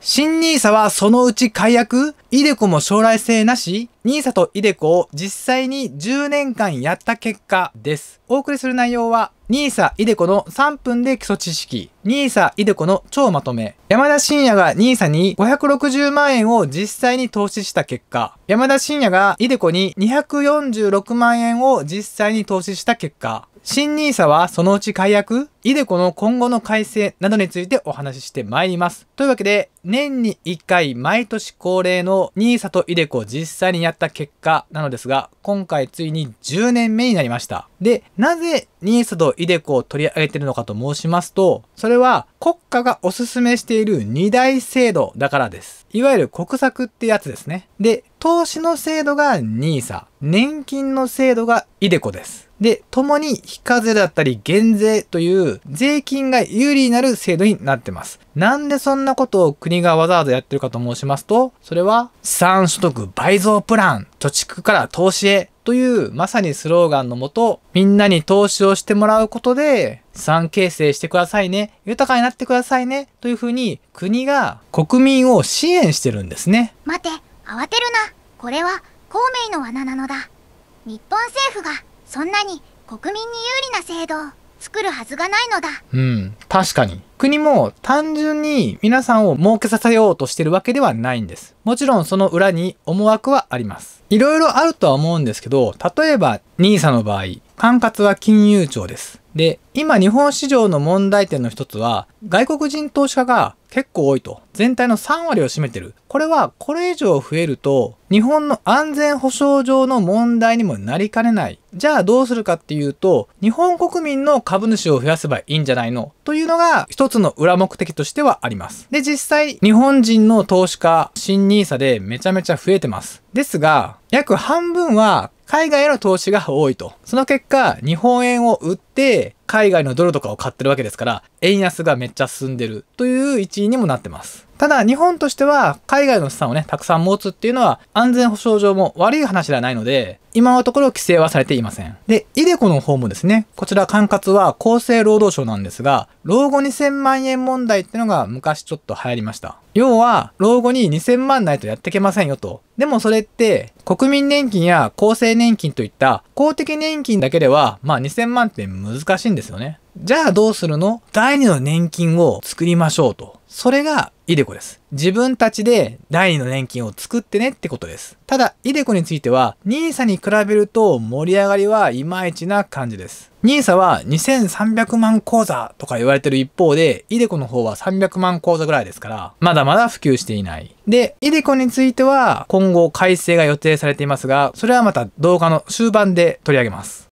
新 nisa はそのうち解約イデコも将来性なし ?NISA とイデコを実際に10年間やった結果です。お送りする内容は NISA イデコの3分で基礎知識 NISA イデコの超まとめ山田信也が NISA に560万円を実際に投資した結果山田信也がイデコに246万円を実際に投資した結果新 nisa はそのうち解約 ideco の今後の改正などについてお話ししてまいります。というわけで、年に1回毎年恒例の nisa と ideco を実際にやった結果なのですが、今回ついに10年目になりました。で、なぜ nisa と ideco を取り上げてるのかと申しますと、それは国家がおすすめしている2大制度だからです。いわゆる国策ってやつですね。で、投資の制度が nisa、年金の制度が ideco です。で、共に非課税だったり減税という税金が有利になる制度になってます。なんでそんなことを国がわざわざやってるかと申しますと、それは資産所得倍増プラン、貯蓄から投資へというまさにスローガンのもと、みんなに投資をしてもらうことで、資産形成してくださいね、豊かになってくださいね、というふうに国が国民を支援してるんですね。待て、慌てるな。これは孔明の罠なのだ。日本政府がそんなに国民に有利な制度を作るはずがないのだ。うん、確かに。国も単純に皆さんを儲けさせようとしてるわけではないんです。もちろんその裏に思惑はあります。いろいろあるとは思うんですけど、例えば NISA の場合、管轄は金融庁です。で、今日本市場の問題点の一つは、外国人投資家が結構多いと。全体の3割を占めてる。これは、これ以上増えると、日本の安全保障上の問題にもなりかねない。じゃあどうするかっていうと、日本国民の株主を増やせばいいんじゃないのというのが一つの裏目的としてはあります。で、実際、日本人の投資家、新 n i でめちゃめちゃ増えてます。ですが、約半分は海外への投資が多いと。その結果、日本円を売って、海外のドルとかを買ってるわけですから、円安がめっちゃ進んでるという一因にもなってます。ただ、日本としては、海外の資産をね、たくさん持つっていうのは、安全保障上も悪い話ではないので、今のところ規制はされていません。で、イデコの方もですね、こちら管轄は厚生労働省なんですが、老後2000万円問題ってのが昔ちょっと流行りました。要は、老後に2000万ないとやってけませんよと。でもそれって国民年金や厚生年金といった公的年金だけではまあ2000万って難しいんですよね。じゃあどうするの第二の年金を作りましょうと。それが、イデコです。自分たちで第二の年金を作ってねってことです。ただ、イデコについては、nisa に比べると盛り上がりはいまいちな感じです。nisa は2300万口座とか言われてる一方で、イデコの方は300万口座ぐらいですから、まだまだ普及していない。で、イデコについては、今後改正が予定されていますが、それはまた動画の終盤で取り上げます。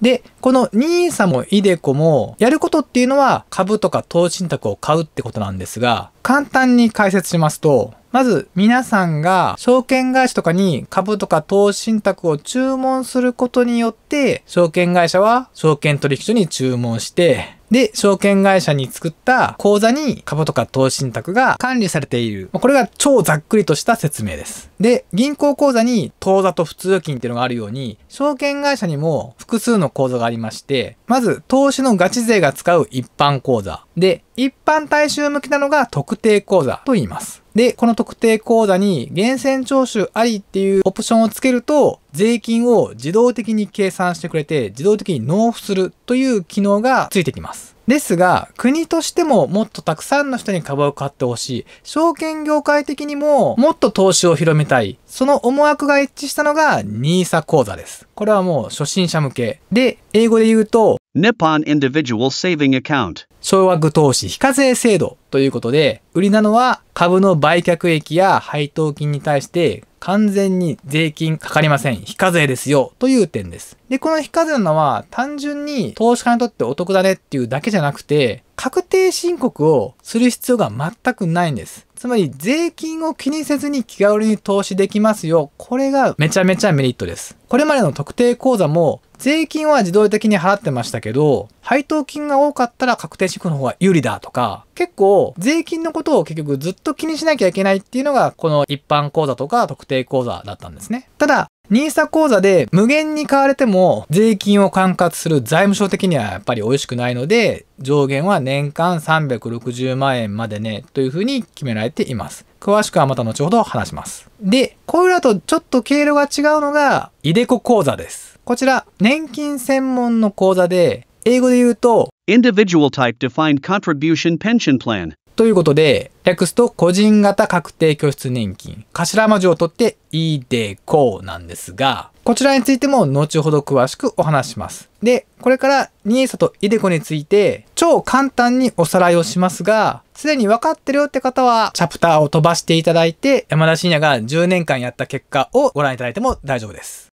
で、この NISA も iDeCo もやることっていうのは株とか投資信託を買うってことなんですが、簡単に解説しますと、まず皆さんが証券会社とかに株とか投資信託を注文することによって、証券会社は証券取引所に注文して、で、証券会社に作った口座に株とか投資信託が管理されている。これが超ざっくりとした説明です。で、銀行口座に当座と普通預金っていうのがあるように、証券会社にも複数の口座がありまして、まず投資のガチ勢が使う一般口座。で、一般大衆向けなのが特定口座と言います。で、この特定口座に源泉徴収ありっていうオプションをつけると、税金を自動的に計算してくれて、自動的に納付するという機能がついてきます。ですが、国としてももっとたくさんの人に株を買ってほしい。証券業界的にももっと投資を広めたい。その思惑が一致したのが NISA 講座です。これはもう初心者向け。で、英語で言うと、Nippon Individual Saving Account 少額投資非課税制度ということで、売りなのは株の売却益や配当金に対して完全に税金かかりません。非課税ですよ。という点です。で、この非課税なのは単純に投資家にとってお得だねっていうだけじゃなくて、確定申告をする必要が全くないんです。つまり税金を気にせずに気軽に投資できますよ。これがめちゃめちゃメリットです。これまでの特定口座も税金は自動的に払ってましたけど、配当金が多かったら確定申告の方が有利だとか、結構税金のことを結局ずっと気にしなきゃいけないっていうのがこの一般口座とか特定口座だったんですね。ただ、NISA 口座で無限に買われても税金を管轄する財務省的にはやっぱり美味しくないので上限は年間360万円までねというふうに決められています。詳しくはまた後ほど話します。で、これらとちょっと経路が違うのがイデコ口座です。こちら年金専門の口座で英語で言うと Individual Type Defined Contribution Pension Plan ということで略すと個人型確定拠出年金。頭文字を取って e d こうなんですが、こちらについても後ほど詳しくお話します。で、これから NISA と ideco について超簡単におさらいをしますが、すでに分かってるよって方はチャプターを飛ばしていただいて、山田信也が10年間やった結果をご覧いただいても大丈夫です。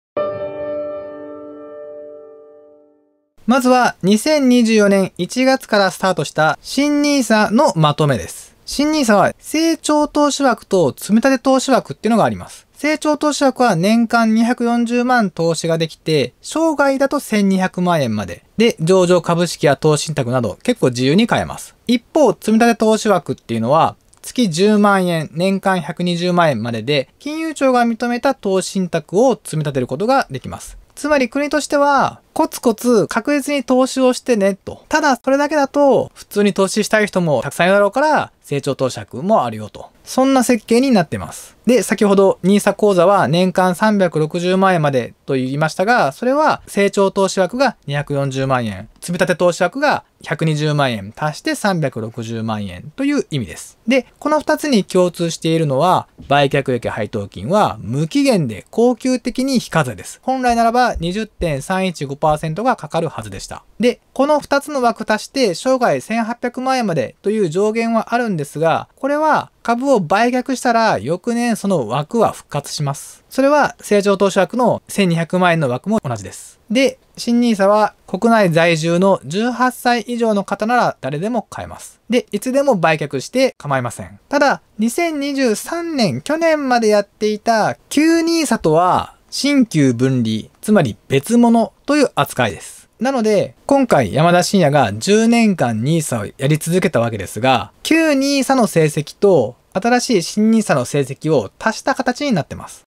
まずは2024年1月からスタートした新 NISA のまとめです。新 n i s は成長投資枠と積立投資枠っていうのがあります。成長投資枠は年間240万投資ができて、生涯だと1200万円まで。で、上場株式や投資信託など結構自由に買えます。一方、積立投資枠っていうのは、月10万円、年間120万円までで、金融庁が認めた投資信託を積み立てることができます。つまり国としては、コツコツ確実に投資をしてねと。ただそれだけだと普通に投資したい人もたくさんいるだろうから成長投資策もあるよと。そんな設計になってます。で、先ほど NISA 口座は年間360万円までと言いましたが、それは成長投資枠が240万円、積立投資枠が120万円足して360万円という意味です。で、この2つに共通しているのは、売却益配当金は無期限で高級的に非課税です。本来ならば20.315%がかかるはずでした。で、この2つの枠足して生涯1800万円までという上限はあるんですが、これは株を売却したら、翌年その枠は復活します。それは、成長投資枠の1200万円の枠も同じです。で、新 nisa は国内在住の18歳以上の方なら誰でも買えます。で、いつでも売却して構いません。ただ、2023年、去年までやっていた旧 nisa とは、新旧分離、つまり別物という扱いです。なので、今回山田信也が10年間 NISA をやり続けたわけですが、旧 NISA の成績と新しい新 NISA の成績を足した形になってます。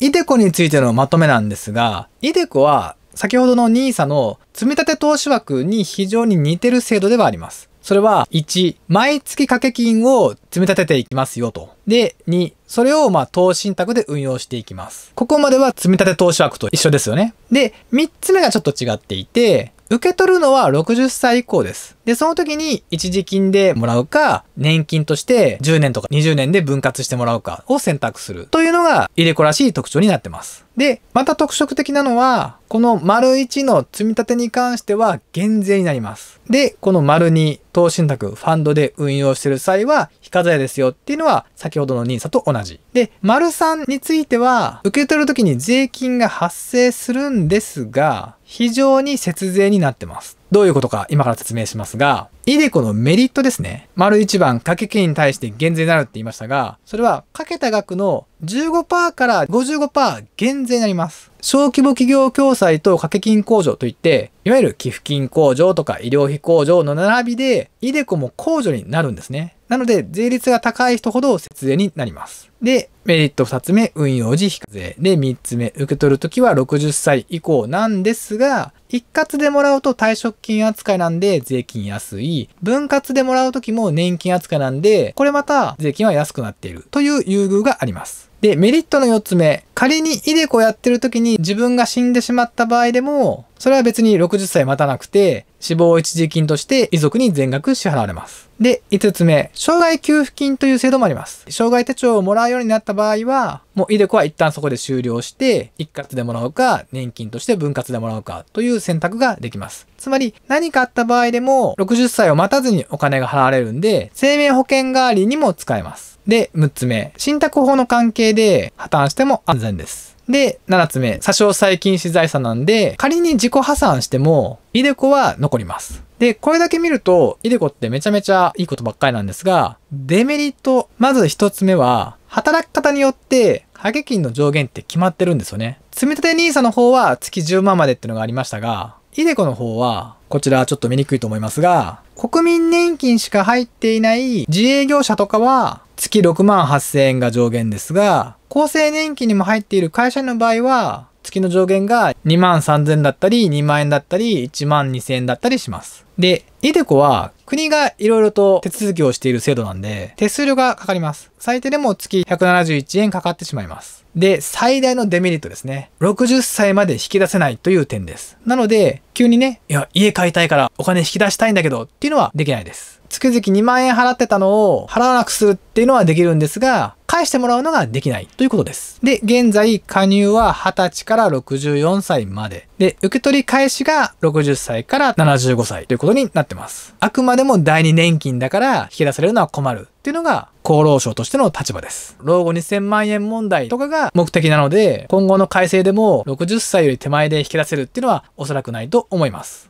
イデコについてのまとめなんですが、イデコは先ほどの NISA の積立投資枠に非常に似てる制度ではあります。それは、1、毎月掛け金を積み立てていきますよと。で、2、それをまあ投資信託で運用していきます。ここまでは積み立て投資枠と一緒ですよね。で、3つ目がちょっと違っていて、受け取るのは60歳以降です。で、その時に一時金でもらうか、年金として10年とか20年で分割してもらうかを選択するというのが、入れ子らしい特徴になってます。で、また特色的なのは、この丸1の積み立てに関しては減税になります。で、この丸2、投資信託、ファンドで運用してる際は、非課税ですよっていうのは、先ほどの NISA と同じ。で、丸3については、受け取る時に税金が発生するんですが、非常に節税になってます。どういうことか今から説明しますが、イデコのメリットですね。丸1番、掛け金に対して減税になるって言いましたが、それはかけた額の15%から55%減税になります。小規模企業共済と掛け金控除といって、いわゆる寄付金控除とか医療費控除の並びで、イデコも控除になるんですね。なので、税率が高い人ほど節税になります。で、メリット二つ目、運用時非課税。で、三つ目、受け取るときは60歳以降なんですが、一括でもらうと退職金扱いなんで税金安い。分割でもらうときも年金扱いなんで、これまた税金は安くなっているという優遇があります。で、メリットの四つ目。仮にイデコやってるときに自分が死んでしまった場合でも、それは別に60歳待たなくて、死亡一時金として遺族に全額支払われます。で、5つ目、障害給付金という制度もあります。障害手帳をもらうようになった場合は、もうイデコは一旦そこで終了して、一括でもらうか、年金として分割でもらうかという選択ができます。つまり、何かあった場合でも、60歳を待たずにお金が払われるんで、生命保険代わりにも使えます。で、6つ目、信託法の関係で破綻しても安全です。で、7つ目、差し押さえ禁止財産なんで、仮に自己破産しても、イデコは残ります。で、これだけ見ると、イデコってめちゃめちゃいいことばっかりなんですが、デメリット、まず一つ目は、働き方によって、掛け金の上限って決まってるんですよね。積立 NISA の方は月10万までってのがありましたが、イデコの方は、こちらちょっと見にくいと思いますが、国民年金しか入っていない自営業者とかは、月6万8000円が上限ですが、厚生年金にも入っている会社員の場合は、月の上限が2万3000円だったり、2万円だったり、1万2000円だったりします。で、イデコは国がいろいろと手続きをしている制度なんで、手数料がかかります。最低でも月171円かかってしまいます。で、最大のデメリットですね。60歳まで引き出せないという点です。なので、急にね、いや、家買いたいからお金引き出したいんだけどっていうのはできないです。月々2万円払ってたのを払わなくするっていうのはできるんですが、返してもらうのができないということです。で、現在、加入は20歳から64歳まで。で、受け取り開始が60歳から75歳ということになってます。あくまでも第二年金だから引き出されるのは困るっていうのが厚労省としての立場です。老後2000万円問題とかが目的なので、今後の改正でも60歳より手前で引き出せるっていうのはおそらくないと思います。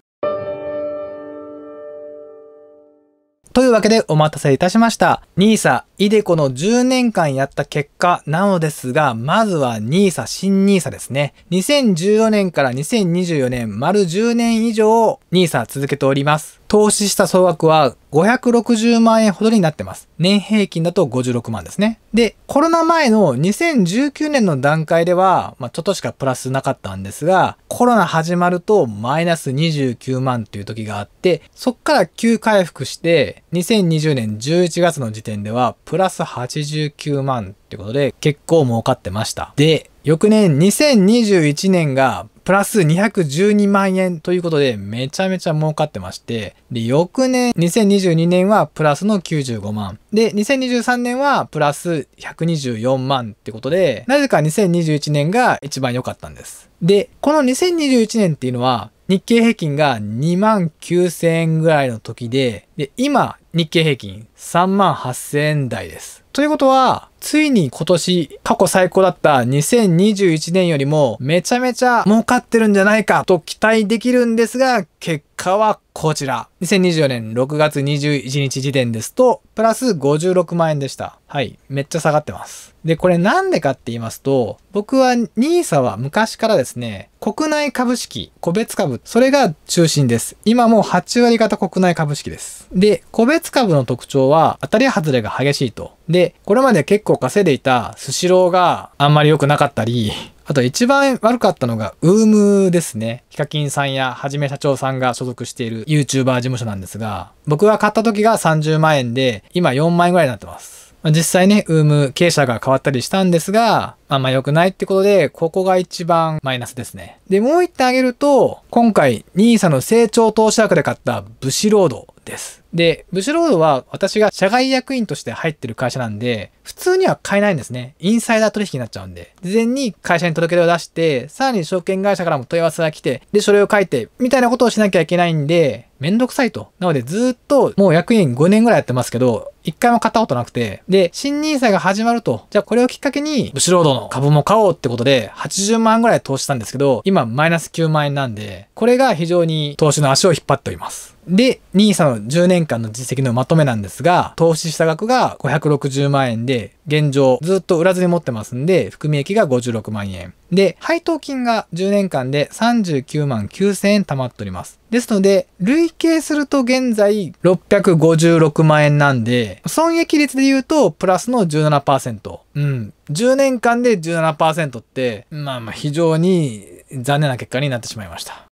というわけでお待たせいたしました。NISA イデコの10年間やった結果なのですが、まずは NISA、新 NISA ですね。2014年から2024年、丸10年以上 NISA 続けております。投資した総額は560万円ほどになってます。年平均だと56万ですね。で、コロナ前の2019年の段階では、まあ、ちょっとしかプラスなかったんですが、コロナ始まるとマイナス29万という時があって、そっから急回復して、2020年11月の時点では、プラス89万ってことで、結構儲かってました。で、翌年2021年がプラス212万円ということで、めちゃめちゃ儲かってまして、で、翌年、2022年はプラスの95万。で、2023年はプラス124万ってことで、なぜか2021年が一番良かったんです。で、この2021年っていうのは、日経平均が2万9000円ぐらいの時で、で、今、日経平均3万8000円台です。ということは、ついに今年過去最高だった2021年よりもめちゃめちゃ儲かってるんじゃないかと期待できるんですが、結果はこちら。2024年6月21日時点ですと、プラス56万円でした。はい。めっちゃ下がってます。で、これなんでかって言いますと、僕は NISA は昔からですね、国内株式、個別株、それが中心です。今もう8割方国内株式です。で、個別株の特徴は当たり外れが激しいと。で、これまで結構個稼いでいたスシローがあんまり良くなかったり、あと一番悪かったのが、ウームですね。ヒカキンさんやはじめ社長さんが所属している YouTuber 事務所なんですが、僕が買った時が30万円で、今4万円ぐらいになってます。実際ね、ウーム、経営者が変わったりしたんですが、あんま良くないってことで、ここが一番マイナスですね。で、もう一点挙げると、今回 NISA の成長投資枠で買ったブシロードです。で、ブシュロードは私が社外役員として入ってる会社なんで、普通には買えないんですね。インサイダー取引になっちゃうんで。事前に会社に届け出を出して、さらに証券会社からも問い合わせが来て、で、それを書いて、みたいなことをしなきゃいけないんで、めんどくさいと。なのでずっともう役員5年ぐらいやってますけど、一回も買ったことなくて、で、新ニーサが始まると、じゃあこれをきっかけに、ブシロードの株も買おうってことで、80万ぐらい投資したんですけど、今マイナス9万円なんで、これが非常に投資の足を引っ張っております。で、ニーサの10年間の実績のまとめなんですが、投資した額が560万円で、現状ずっと売らずに持ってますんで、含み益が56万円。で、配当金が10年間で39万9000円貯まっております。ですので、累計すると現在656万円なんで、損益率で言うと、プラスの17%。うん。10年間で17%って、まあまあ非常に残念な結果になってしまいました。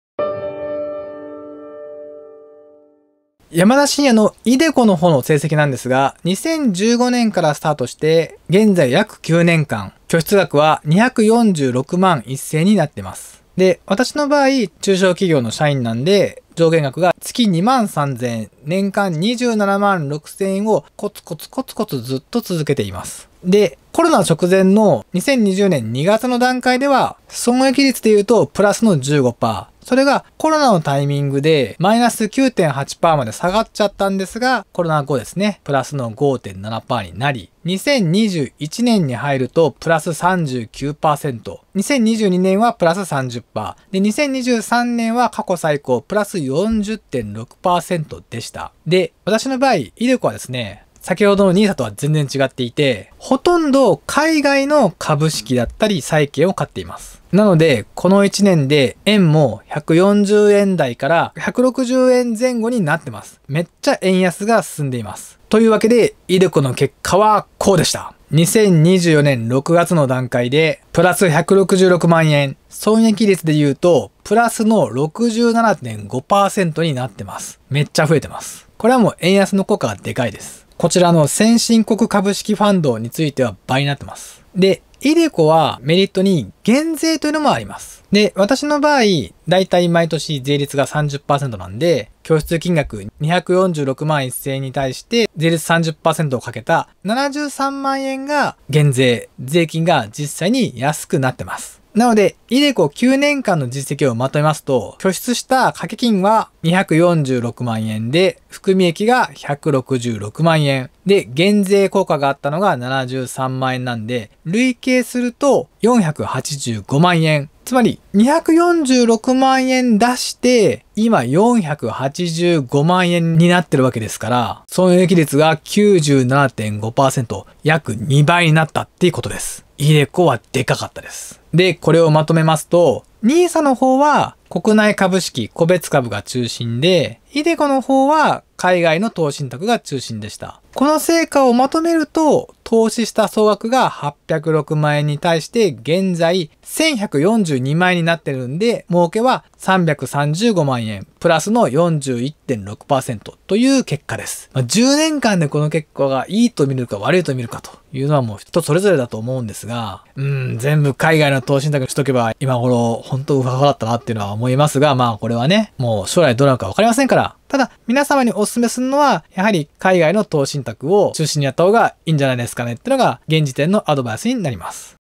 山田信也のイデコの方の成績なんですが、2015年からスタートして、現在約9年間、拠出額は246万1000になってます。で、私の場合、中小企業の社員なんで、上限額が月2万3000円年間27万6000円をコツコツコツコツずっと続けています。で、コロナ直前の2020年2月の段階では、損益率で言うとプラスの15%。それがコロナのタイミングでマイナス9.8%まで下がっちゃったんですが、コロナ後ですね、プラスの5.7%になり、2021年に入るとプラス39%、2022年はプラス30%、で、2023年は過去最高プラス40.6%でした。。で、私の場合、イデコはですね、先ほどの NISA とは全然違っていて、ほとんど海外の株式だったり債券を買っています。なので、この1年で円も140円台から160円前後になってます。めっちゃ円安が進んでいます。というわけで、イデコの結果はこうでした。2024年6月の段階で、プラス166万円、損益率で言うと、プラスの67.5%になってます。めっちゃ増えてます。これはもう円安の効果がでかいです。こちらの先進国株式ファンドについては倍になってます。で、イデコはメリットに減税というのもあります。で、私の場合、だいたい毎年税率が30%なんで、拠出金額246万1000円に対して税率30%をかけた73万円が減税、税金が実際に安くなってます。なので、イデコ9年間の実績をまとめますと、拠出した掛け金は246万円で、含み益が166万円。で、減税効果があったのが73万円なんで、累計すると485万円。つまり、246万円出して、今485万円になってるわけですから、損益率が97.5%、約2倍になったっていうことです。イデコはでかかったです。で、これをまとめますと、NISA の方は国内株式、個別株が中心で、イデコの方は海外の投資信託が中心でした。この成果をまとめると、投資した総額が806万円に対して現在1142万円になってるんで、儲けは335万円、プラスの41.6%という結果です。まあ、10年間でこの結果がいいと見るか悪いと見るかというのはもう人それぞれだと思うんですが、うん、全部海外の投資信託にしとけば今頃本当ウわウハだったなっていうのは思いますが、まあこれはね、もう将来どうなるかわかりませんから、ただ、皆様にお勧めするのは、やはり海外の投資信託を中心にやった方がいいんじゃないですかねってのが、現時点のアドバイスになります。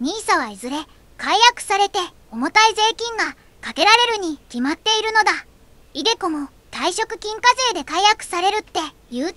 NISA はいずれ解約されて重たい税金がかけられるに決まっているのだ。イデコも退職金課税で解約されるって YouTuber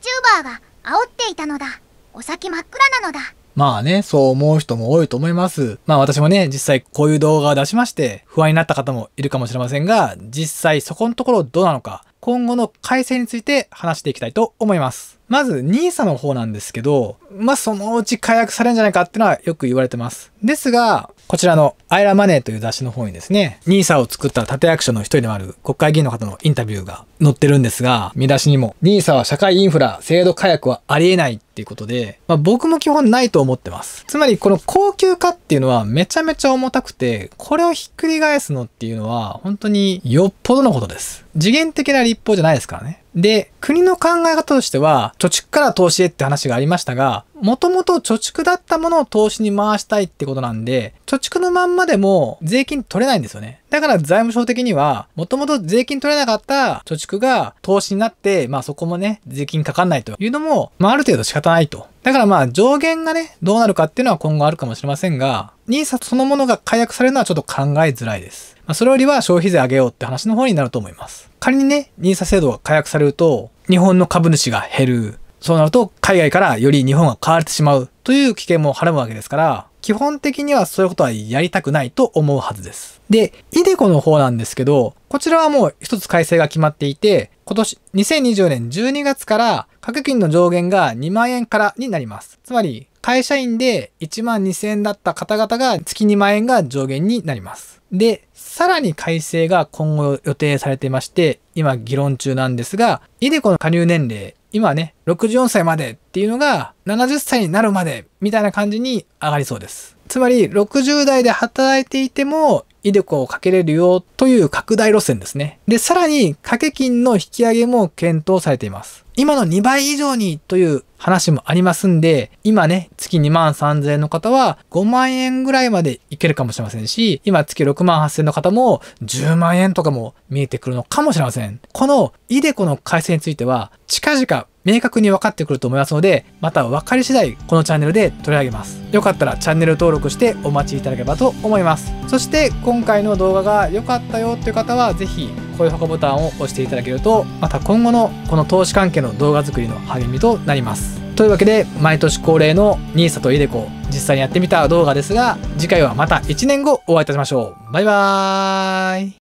が煽っていたのだ。お先真っ暗なのだ。まあね、そう思う人も多いと思います。まあ私もね、実際こういう動画を出しまして、不安になった方もいるかもしれませんが、実際そこのところどうなのか、今後の改正について話していきたいと思います。まず NISA の方なんですけど、まあそのうち解約されるんじゃないかってのはよく言われてます。ですが、こちらのアイラマネーという雑誌の方にですね、NISA を作った立役所の一人でもある国会議員の方のインタビューが載ってるんですが、見出しにも、NISA は社会インフラ、制度火薬はありえないっていうことで、まあ、僕も基本ないと思ってます。つまりこの高級化っていうのはめちゃめちゃ重たくて、これをひっくり返すのっていうのは本当によっぽどのことです。次元的な立法じゃないですからね。で、国の考え方としては、貯蓄から投資へって話がありましたが、もともと貯蓄だったものを投資に回したいってことなんで、貯蓄のまんまでも税金取れないんですよね。だから財務省的には、もともと税金取れなかった貯蓄が投資になって、まあそこもね、税金かかんないというのも、まあある程度仕方ないと。だからまあ上限がね、どうなるかっていうのは今後あるかもしれませんが、NISA そのものが解約されるのはちょっと考えづらいです。まあそれよりは消費税上げようって話の方になると思います。仮にね、NISA 制度が解約されると、日本の株主が減る。そうなると、海外からより日本が買われてしまうという危険もはらむわけですから、基本的にはそういうことはやりたくないと思うはずです。で、イデコの方なんですけど、こちらはもう一つ改正が決まっていて、今年2020年12月から掛け金の上限が2万円からになります。つまり、会社員で1万2000円だった方々が月2万円が上限になります。で、さらに改正が今後予定されていまして、今議論中なんですが、イデコの加入年齢今ね、64歳までっていうのが、70歳になるまで、みたいな感じに上がりそうです。つまり、60代で働いていても、威力をかけれるよという拡大路線ですね。で、さらに、掛け金の引き上げも検討されています。今の2倍以上にという話もありますんで、今ね、月2万3000円の方は5万円ぐらいまでいけるかもしれませんし、今月6万8000円の方も10万円とかも見えてくるのかもしれません。このイデコの改正については、近々明確に分かってくると思いますので、また分かり次第このチャンネルで取り上げます。よかったらチャンネル登録してお待ちいただければと思います。そして今回の動画が良かったよという方は、ぜひ高評価ボタンを押していただけると、また今後のこの投資関係の動画作りの励みとなります。というわけで、毎年恒例の NISA と iDeCo 実際にやってみた動画ですが、次回はまた1年後お会いいたしましょう。バイバーイ